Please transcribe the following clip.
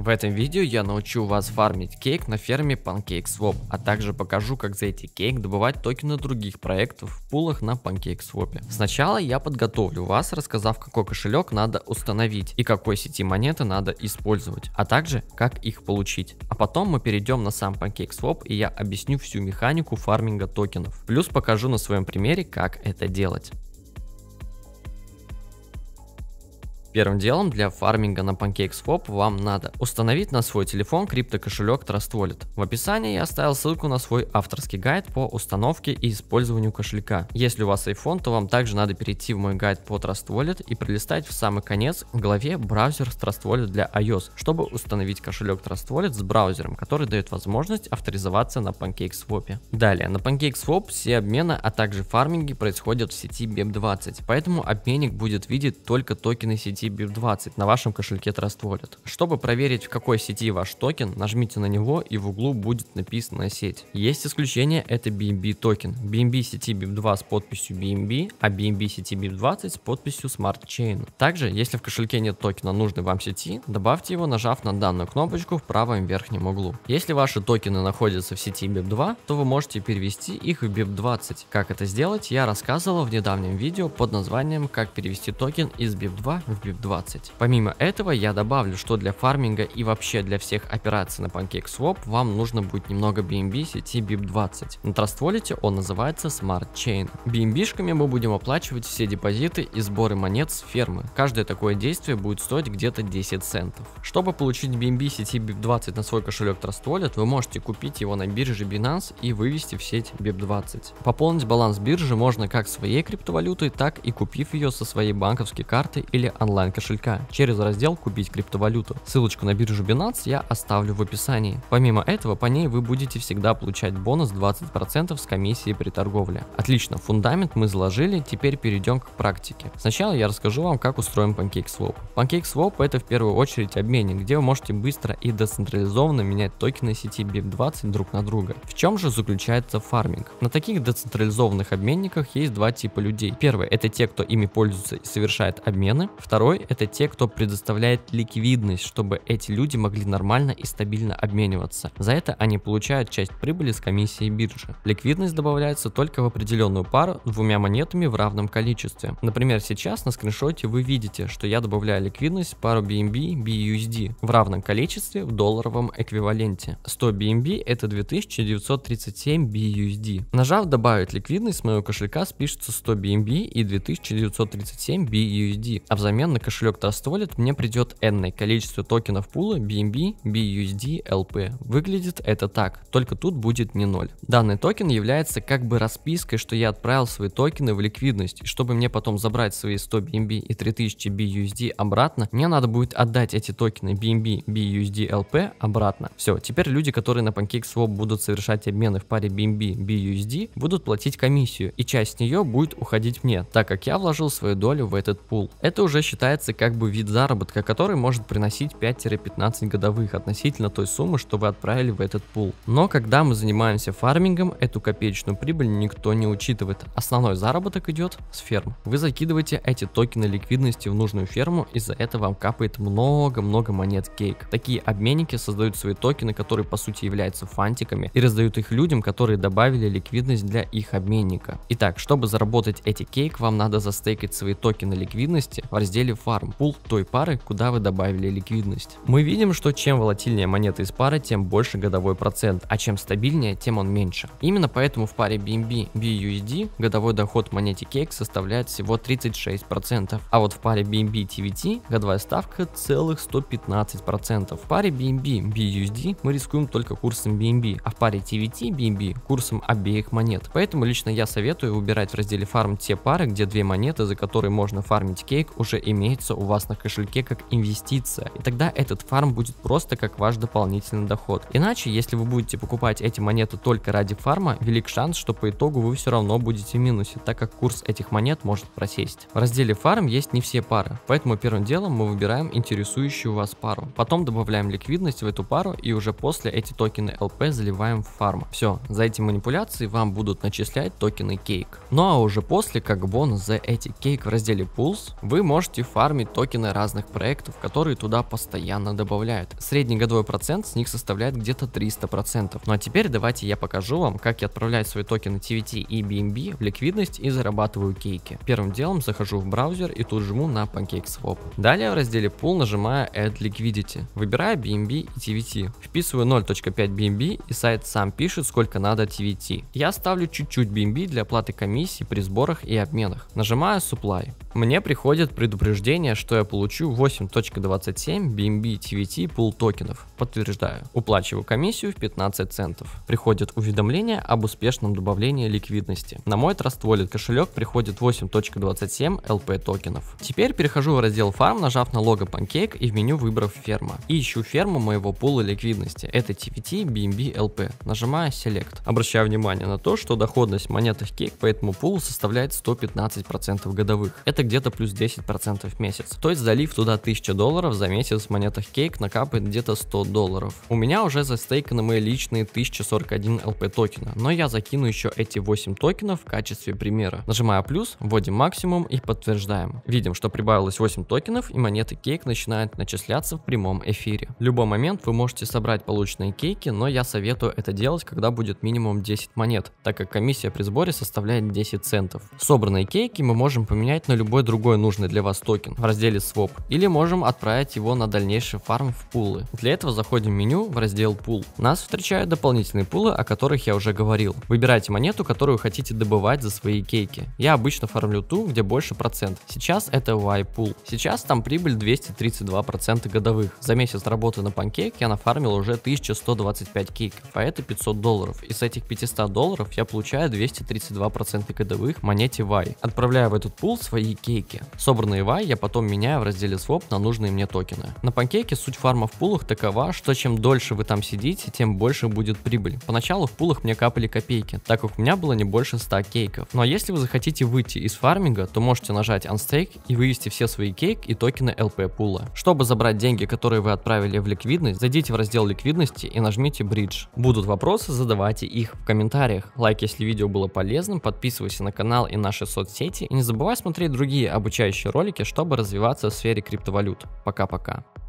В этом видео я научу вас фармить кейк на ферме PancakeSwap, а также покажу как за эти кейк добывать токены других проектов в пулах на PancakeSwap. Сначала я подготовлю вас, рассказав какой кошелек надо установить и какой сети монеты надо использовать, а также как их получить. А потом мы перейдем на сам PancakeSwap и я объясню всю механику фарминга токенов. Плюс покажу на своем примере как это делать. Первым делом для фарминга на PancakeSwap вам надо установить на свой телефон криптокошелек Trust Wallet. В описании я оставил ссылку на свой авторский гайд по установке и использованию кошелька. Если у вас iPhone, то вам также надо перейти в мой гайд по Trust Wallet и пролистать в самый конец в главе браузер с Trust Wallet для iOS, чтобы установить кошелек Trust Wallet с браузером, который дает возможность авторизоваться на PancakeSwap. Далее, на PancakeSwap все обмены, а также фарминги происходят в сети BEP20, поэтому обменник будет видеть только токены сети сети BIP20 на вашем кошельке Trust Wallet. Чтобы проверить, в какой сети ваш токен, нажмите на него и в углу будет написана сеть. Есть исключение, это BNB токен. BNB сети BIP2 с подписью BNB, а BNB сети BIP20 с подписью Smart Chain. Также, если в кошельке нет токена нужной вам сети, добавьте его, нажав на данную кнопочку в правом верхнем углу. Если ваши токены находятся в сети BIP2, то вы можете перевести их в BIP20. Как это сделать, я рассказывал в недавнем видео под названием «Как перевести токен из BIP2 в BIP20» в 20. Помимо этого, я добавлю, что для фарминга и вообще для всех операций на PancakeSwap вам нужно будет немного BNB сети BIP20. На Trustwallet он называется Smart Chain. BNB-шками мы будем оплачивать все депозиты и сборы монет с фермы. Каждое такое действие будет стоить где-то 10 центов. Чтобы получить BNB сети BIP20 на свой кошелек Trustwallet, вы можете купить его на бирже Binance и вывести в сеть BIP20. Пополнить баланс биржи можно как своей криптовалютой, так и купив ее со своей банковской карты или онлайн онлайн кошелька через раздел «Купить криптовалюту». Ссылочку на биржу Binance я оставлю в описании. Помимо этого, по ней вы будете всегда получать бонус 20% с комиссии при торговле. Отлично, фундамент мы заложили, теперь перейдем к практике. Сначала я расскажу вам, как устроен PancakeSwap. PancakeSwap это в первую очередь обменник, где вы можете быстро и децентрализованно менять токены сети BIP20 друг на друга. В чем же заключается фарминг? На таких децентрализованных обменниках есть два типа людей. Первый это те, кто ими пользуется и совершает обмены. Второй Второй – это те, кто предоставляет ликвидность, чтобы эти люди могли нормально и стабильно обмениваться. За это они получают часть прибыли с комиссии биржи. Ликвидность добавляется только в определенную пару двумя монетами в равном количестве. Например, сейчас на скриншоте вы видите, что я добавляю ликвидность пару BNB BUSD в равном количестве в долларовом эквиваленте. 100 BNB – это 2937 BUSD. Нажав «Добавить ликвидность» с моего кошелька спишется 100 BNB и 2937 BUSD, а взамен на данный кошелек тастволит, мне придет n количество токенов пула BNB, BUSD, LP. Выглядит это так, только тут будет не ноль Данный токен является как бы распиской, что я отправил свои токены в ликвидность, и чтобы мне потом забрать свои 100 BNB и 3000 BUSD обратно, мне надо будет отдать эти токены BNB, BUSD, LP обратно. Все, теперь люди, которые на PancakeSwap будут совершать обмены в паре BNB, BUSD, будут платить комиссию, и часть нее будет уходить мне, так как я вложил свою долю в этот пул. Это уже считается считается как бы вид заработка, который может приносить 5-15 годовых относительно той суммы, что вы отправили в этот пул. Но когда мы занимаемся фармингом, эту копеечную прибыль никто не учитывает. Основной заработок идет с ферм. Вы закидываете эти токены ликвидности в нужную ферму, и за это вам капает много-много монет кейк. Такие обменники создают свои токены, которые по сути являются фантиками, и раздают их людям, которые добавили ликвидность для их обменника. Итак, чтобы заработать эти кейк, вам надо застейкать свои токены ликвидности в разделе фарм, пул той пары, куда вы добавили ликвидность. Мы видим, что чем волатильнее монета из пары, тем больше годовой процент, а чем стабильнее, тем он меньше. Именно поэтому в паре BNB BUSD годовой доход монете Cake составляет всего 36%, а вот в паре BNB TVT годовая ставка целых 115%. В паре BNB BUSD мы рискуем только курсом BNB, а в паре TVT BNB курсом обеих монет. Поэтому лично я советую выбирать в разделе фарм те пары, где две монеты, за которые можно фармить кейк, уже имеют имеются у вас на кошельке как инвестиция, и тогда этот фарм будет просто как ваш дополнительный доход. Иначе, если вы будете покупать эти монеты только ради фарма, велик шанс, что по итогу вы все равно будете в минусе, так как курс этих монет может просесть. В разделе фарм есть не все пары, поэтому первым делом мы выбираем интересующую вас пару. Потом добавляем ликвидность в эту пару и уже после эти токены LP заливаем в фарм. Все, за эти манипуляции вам будут начислять токены кейк. Ну а уже после, как бонус за эти кейк в разделе Pools, вы можете фармить токены разных проектов, которые туда постоянно добавляют. Средний годовой процент с них составляет где-то 300%. Ну а теперь давайте я покажу вам, как я отправляю свои токены TVT и BNB в ликвидность и зарабатываю кейки. Первым делом захожу в браузер и тут жму на PancakeSwap. Далее в разделе Pool нажимаю Add Liquidity. Выбираю BNB и TVT. Вписываю 0.5 BNB и сайт сам пишет, сколько надо TVT. Я ставлю чуть-чуть BNB для оплаты комиссии при сборах и обменах. Нажимаю Supply. Мне приходит предупреждение утверждение, что я получу 8.27 BNB TVT пул токенов. Подтверждаю. Уплачиваю комиссию в 15 центов. Приходит уведомление об успешном добавлении ликвидности. На мой Trust Wallet кошелек приходит 8.27 LP токенов. Теперь перехожу в раздел фарм, нажав на лого Pancake и в меню выбрав ферма. И ищу ферму моего пула ликвидности. Это TVT BNB LP. Нажимаю Select. Обращаю внимание на то, что доходность монетах Кейк по этому пулу составляет 115% годовых. Это где-то плюс 10% в месяц. То есть залив туда 1000 долларов за месяц в монетах Cake накапает где-то 100 долларов. У меня уже застейканы мои личные 1041 LP токена, но я закину еще эти 8 токенов в качестве примера. Нажимаю плюс, вводим максимум и подтверждаем. Видим, что прибавилось 8 токенов и монеты Cake начинают начисляться в прямом эфире. В любой момент вы можете собрать полученные кейки, но я советую это делать, когда будет минимум 10 монет, так как комиссия при сборе составляет 10 центов. Собранные кейки мы можем поменять на любой другой нужный для вас токен токен в разделе Swap, или можем отправить его на дальнейший фарм в пулы. Для этого заходим в меню в раздел пул. Нас встречают дополнительные пулы, о которых я уже говорил. Выбирайте монету, которую хотите добывать за свои кейки. Я обычно фармлю ту, где больше процент. Сейчас это Y-пул. Сейчас там прибыль 232% годовых. За месяц работы на панкейк я нафармил уже 1125 кейков, а это 500 долларов. И с этих 500 долларов я получаю 232% годовых монете Y. Отправляю в этот пул свои кейки. Собранные Y я потом меняю в разделе Swap на нужные мне токены. На панкейке суть фарма в пулах такова, что чем дольше вы там сидите, тем больше будет прибыль. Поначалу в пулах мне капали копейки, так как у меня было не больше 100 кейков. Но ну а если вы захотите выйти из фарминга, то можете нажать Unstake и вывести все свои кейк и токены LP пула. Чтобы забрать деньги, которые вы отправили в ликвидность, зайдите в раздел ликвидности и нажмите Bridge. Будут вопросы, задавайте их в комментариях. Лайк, если видео было полезным, подписывайся на канал и наши соцсети и не забывай смотреть другие обучающие ролики, что чтобы развиваться в сфере криптовалют. Пока-пока.